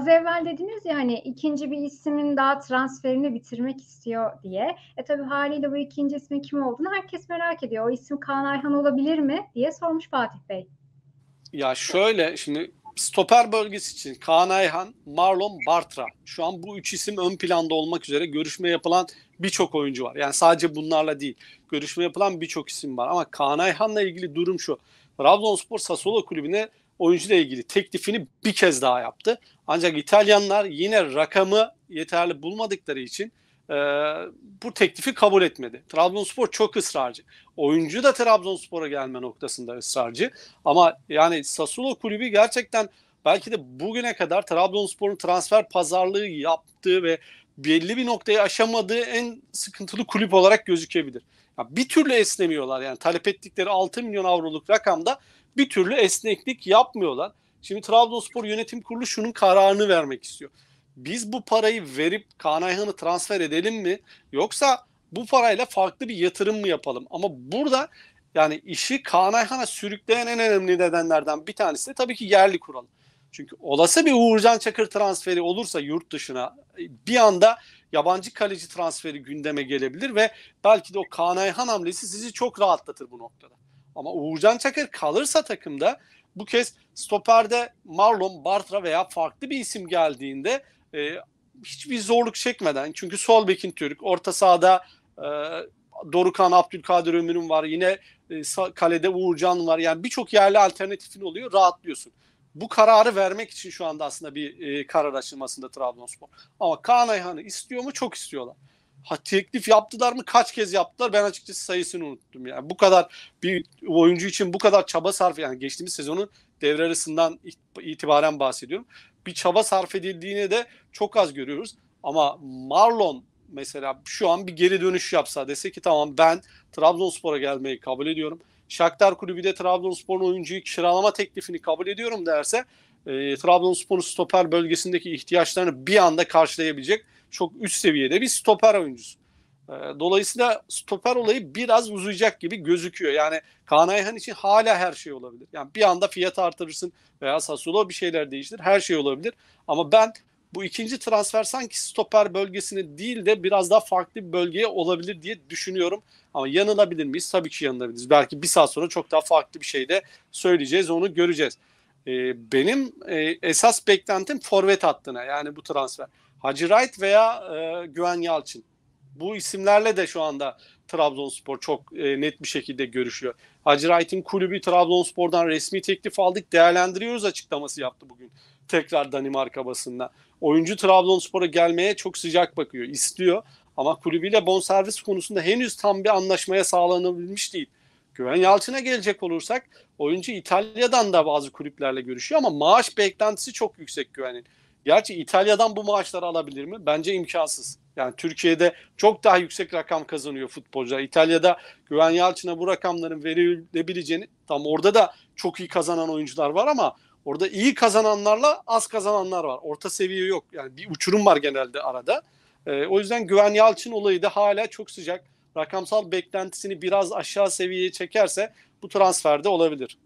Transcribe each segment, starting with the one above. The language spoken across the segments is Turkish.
Az evvel dediniz ya hani ikinci bir ismin daha transferini bitirmek istiyor diye. E tabii haliyle bu ikinci ismin kim olduğunu herkes merak ediyor. O isim Kaan Ayhan olabilir mi diye sormuş Fatih Bey. Ya şöyle şimdi stoper bölgesi için Kaan Ayhan, Marlon Bartra. Şu an bu üç isim ön planda olmak üzere görüşme yapılan birçok oyuncu var. Yani sadece bunlarla değil. Görüşme yapılan birçok isim var. Ama Kaan Ayhan'la ilgili durum şu. Trabzonspor Sassuolo kulübüne oyuncuyla ilgili teklifini bir kez daha yaptı. Ancak İtalyanlar yine rakamı yeterli bulmadıkları için e, bu teklifi kabul etmedi. Trabzonspor çok ısrarcı. Oyuncu da Trabzonspor'a gelme noktasında ısrarcı. Ama yani Sassuolo kulübü gerçekten belki de bugüne kadar Trabzonspor'un transfer pazarlığı yaptığı ve belli bir noktayı aşamadığı en sıkıntılı kulüp olarak gözükebilir. Ya bir türlü esnemiyorlar yani talep ettikleri 6 milyon avroluk rakamda bir türlü esneklik yapmıyorlar. Şimdi Trabzonspor Yönetim Kurulu şunun kararını vermek istiyor. Biz bu parayı verip Kaan Ayhan'ı transfer edelim mi? Yoksa bu parayla farklı bir yatırım mı yapalım? Ama burada yani işi Kaan Ayhan'a sürükleyen en önemli nedenlerden bir tanesi de tabii ki yerli kural. Çünkü olası bir Uğurcan Çakır transferi olursa yurt dışına bir anda yabancı kaleci transferi gündeme gelebilir ve belki de o Kaan Ayhan hamlesi sizi çok rahatlatır bu noktada. Ama Uğurcan Çakır kalırsa takımda bu kez stoperde Marlon Bartra veya farklı bir isim geldiğinde e, hiçbir zorluk çekmeden çünkü sol bekin Türk orta sahada e, Dorukan Abdülkadir Ömür'ün var yine e, kalede Uğurcan var yani birçok yerli alternatifin oluyor rahatlıyorsun. Bu kararı vermek için şu anda aslında bir e, karar aşılmasında Trabzonspor. Ama Kaan Ayhan'ı istiyor mu? Çok istiyorlar ha, teklif yaptılar mı kaç kez yaptılar ben açıkçası sayısını unuttum. Yani bu kadar bir oyuncu için bu kadar çaba sarf yani geçtiğimiz sezonun devre arasından itibaren bahsediyorum. Bir çaba sarf edildiğini de çok az görüyoruz. Ama Marlon mesela şu an bir geri dönüş yapsa dese ki tamam ben Trabzonspor'a gelmeyi kabul ediyorum. Shakhtar kulübü de Trabzonspor'un oyuncuyu kiralama teklifini kabul ediyorum derse e, Trabzonspor'un stoper bölgesindeki ihtiyaçlarını bir anda karşılayabilecek çok üst seviyede bir stoper oyuncusu. Ee, dolayısıyla stoper olayı biraz uzayacak gibi gözüküyor. Yani Kaan Ayhan için hala her şey olabilir. Yani bir anda fiyat artırırsın veya Sassuolo bir şeyler değiştir. Her şey olabilir. Ama ben bu ikinci transfer sanki stoper bölgesine değil de biraz daha farklı bir bölgeye olabilir diye düşünüyorum. Ama yanılabilir miyiz? Tabii ki yanılabiliriz. Belki bir saat sonra çok daha farklı bir şey de söyleyeceğiz. Onu göreceğiz. Ee, benim e, esas beklentim forvet hattına yani bu transfer. Hacı Wright veya e, Güven Yalçın. Bu isimlerle de şu anda Trabzonspor çok e, net bir şekilde görüşüyor. Hacı Wright'in kulübü Trabzonspor'dan resmi teklif aldık değerlendiriyoruz açıklaması yaptı bugün. Tekrar Danimarka basında. Oyuncu Trabzonspor'a gelmeye çok sıcak bakıyor, istiyor. Ama kulübüyle bonservis konusunda henüz tam bir anlaşmaya sağlanabilmiş değil. Güven Yalçın'a gelecek olursak oyuncu İtalya'dan da bazı kulüplerle görüşüyor ama maaş beklentisi çok yüksek Güven'in. Gerçi İtalya'dan bu maaşları alabilir mi? Bence imkansız. Yani Türkiye'de çok daha yüksek rakam kazanıyor futbolcular. İtalya'da Güven Yalçın'a bu rakamların verilebileceğini tam orada da çok iyi kazanan oyuncular var ama orada iyi kazananlarla az kazananlar var. Orta seviye yok. Yani bir uçurum var genelde arada. E, o yüzden Güven Yalçın olayı da hala çok sıcak. Rakamsal beklentisini biraz aşağı seviyeye çekerse bu transferde olabilir.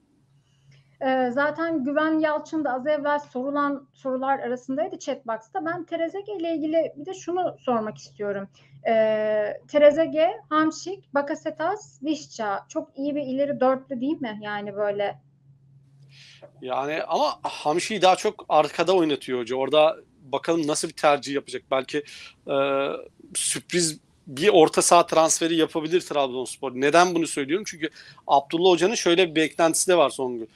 Ee, zaten Güven Yalçın da az evvel sorulan sorular arasındaydı chatbox'ta. Ben Terezege ile ilgili bir de şunu sormak istiyorum. E, ee, Terezege, Hamşik, Bakasetas, Vişça çok iyi bir ileri dörtlü değil mi? Yani böyle yani ama Hamşi'yi daha çok arkada oynatıyor hoca. Orada bakalım nasıl bir tercih yapacak. Belki e, sürpriz bir orta saha transferi yapabilir Trabzonspor. Neden bunu söylüyorum? Çünkü Abdullah Hoca'nın şöyle bir beklentisi de var Songül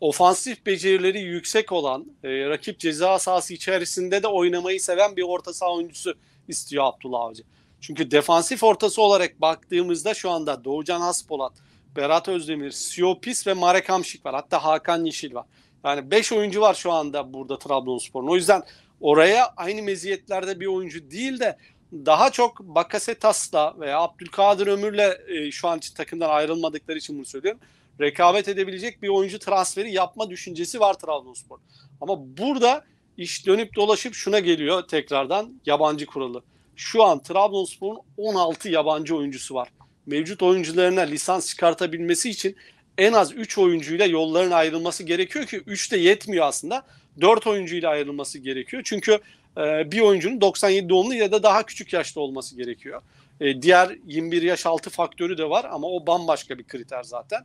ofansif becerileri yüksek olan, e, rakip ceza sahası içerisinde de oynamayı seven bir orta saha oyuncusu istiyor Abdullah Avcı. Çünkü defansif ortası olarak baktığımızda şu anda Doğucan Haspolat, Berat Özdemir, Siopis ve Marek Hamşik var. Hatta Hakan Yeşil var. Yani 5 oyuncu var şu anda burada Trabzonspor'un. O yüzden oraya aynı meziyetlerde bir oyuncu değil de daha çok Bakasetas'la veya Abdülkadir Ömür'le e, şu an takımdan ayrılmadıkları için bunu söylüyorum rekabet edebilecek bir oyuncu transferi yapma düşüncesi var Trabzonspor. Ama burada iş dönüp dolaşıp şuna geliyor tekrardan yabancı kuralı. Şu an Trabzonspor'un 16 yabancı oyuncusu var. Mevcut oyuncularına lisans çıkartabilmesi için en az 3 oyuncuyla yolların ayrılması gerekiyor ki 3 de yetmiyor aslında. 4 oyuncuyla ayrılması gerekiyor. Çünkü e, bir oyuncunun 97 doğumlu ya da daha küçük yaşta olması gerekiyor. E, diğer 21 yaş altı faktörü de var ama o bambaşka bir kriter zaten.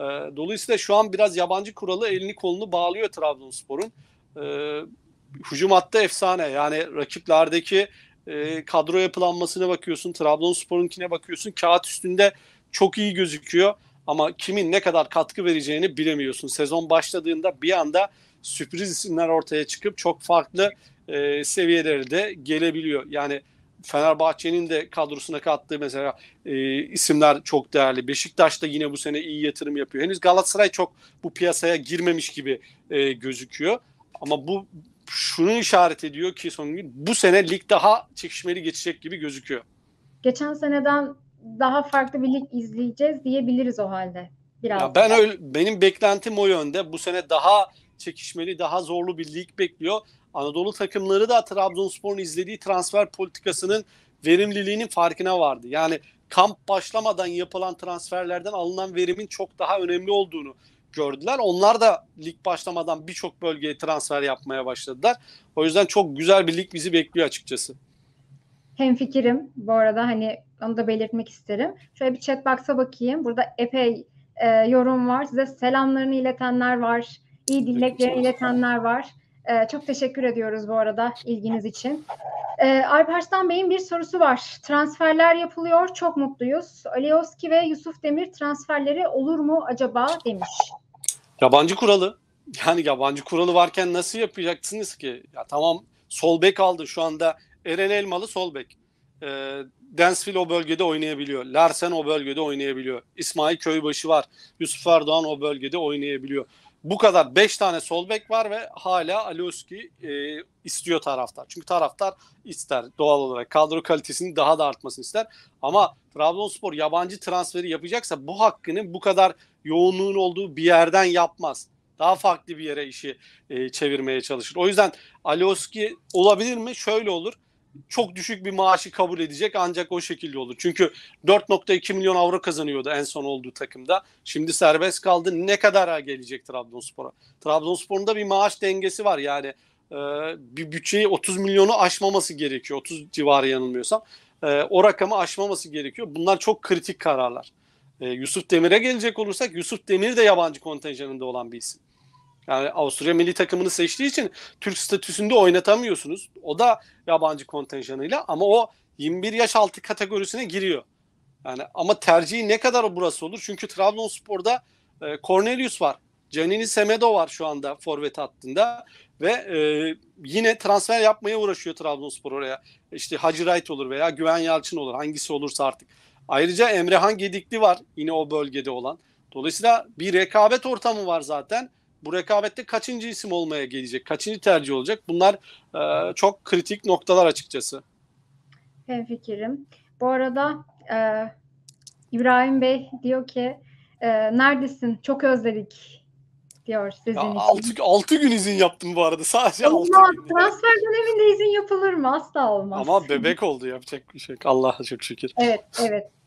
E, dolayısıyla şu an biraz yabancı kuralı elini kolunu bağlıyor Trabzonspor'un. E, hücum hattı efsane. Yani rakiplerdeki e, kadro yapılanmasına bakıyorsun, Trabzonspor'unkine bakıyorsun. Kağıt üstünde çok iyi gözüküyor ama kimin ne kadar katkı vereceğini bilemiyorsun. Sezon başladığında bir anda sürpriz isimler ortaya çıkıp çok farklı e, seviyelere de gelebiliyor. Yani Fenerbahçe'nin de kadrosuna kattığı mesela e, isimler çok değerli. Beşiktaş da yine bu sene iyi yatırım yapıyor. Henüz Galatasaray çok bu piyasaya girmemiş gibi e, gözüküyor. Ama bu şunu işaret ediyor ki son gün bu sene lig daha çekişmeli geçecek gibi gözüküyor. Geçen seneden daha farklı bir lig izleyeceğiz diyebiliriz o halde. Biraz ya ben öyle benim beklentim o yönde. Bu sene daha çekişmeli, daha zorlu bir lig bekliyor. Anadolu takımları da Trabzonspor'un izlediği transfer politikasının verimliliğinin farkına vardı. Yani kamp başlamadan yapılan transferlerden alınan verimin çok daha önemli olduğunu gördüler. Onlar da lig başlamadan birçok bölgeye transfer yapmaya başladılar. O yüzden çok güzel bir lig bizi bekliyor açıkçası. Hem fikrim bu arada hani onu da belirtmek isterim. Şöyle bir chat box'a bakayım. Burada epey e, yorum var. Size selamlarını iletenler var. İyi dileklerini iletenler var. E, çok teşekkür ediyoruz bu arada ilginiz için. E, ee, Alparslan Bey'in bir sorusu var. Transferler yapılıyor, çok mutluyuz. Alioski ve Yusuf Demir transferleri olur mu acaba demiş. Yabancı kuralı. Yani yabancı kuralı varken nasıl yapacaksınız ki? Ya tamam sol bek aldı şu anda Eren Elmalı sol bek. E, Densville o bölgede oynayabiliyor. Larsen o bölgede oynayabiliyor. İsmail Köybaşı var. Yusuf Erdoğan o bölgede oynayabiliyor. Bu kadar 5 tane sol bek var ve hala Alioski e, istiyor taraftar. Çünkü taraftar ister doğal olarak kadro kalitesinin daha da artmasını ister. Ama Trabzonspor yabancı transferi yapacaksa bu hakkının bu kadar yoğunluğun olduğu bir yerden yapmaz daha farklı bir yere işi e, çevirmeye çalışır. O yüzden Alioski olabilir mi? Şöyle olur çok düşük bir maaşı kabul edecek ancak o şekilde olur. Çünkü 4.2 milyon avro kazanıyordu en son olduğu takımda. Şimdi serbest kaldı. Ne kadara gelecek Trabzonspor'a? Trabzonspor'un da bir maaş dengesi var yani. E, bir bütçeyi 30 milyonu aşmaması gerekiyor. 30 civarı yanılmıyorsam. E, o rakamı aşmaması gerekiyor. Bunlar çok kritik kararlar. E, Yusuf Demir'e gelecek olursak Yusuf Demir de yabancı kontenjanında olan bir isim. Yani Avusturya milli takımını seçtiği için Türk statüsünde oynatamıyorsunuz. O da yabancı kontenjanıyla ama o 21 yaş altı kategorisine giriyor. Yani ama tercihi ne kadar burası olur? Çünkü Trabzonspor'da e, Cornelius var. Canini Semedo var şu anda forvet hattında ve e, yine transfer yapmaya uğraşıyor Trabzonspor oraya. İşte Hacı Wright olur veya Güven Yalçın olur hangisi olursa artık. Ayrıca Emrehan Gedikli var yine o bölgede olan. Dolayısıyla bir rekabet ortamı var zaten bu rekabette kaçıncı isim olmaya gelecek? Kaçıncı tercih olacak? Bunlar e, çok kritik noktalar açıkçası. Hem fikrim. Bu arada e, İbrahim Bey diyor ki e, neredesin? Çok özledik diyor sizin ya için. 6, 6 gün izin yaptım bu arada. Sadece Allah, 6 gün. Transfer döneminde izin yapılır mı? Asla olmaz. Ama bebek oldu yapacak bir şey. Allah'a çok şükür. Evet, evet.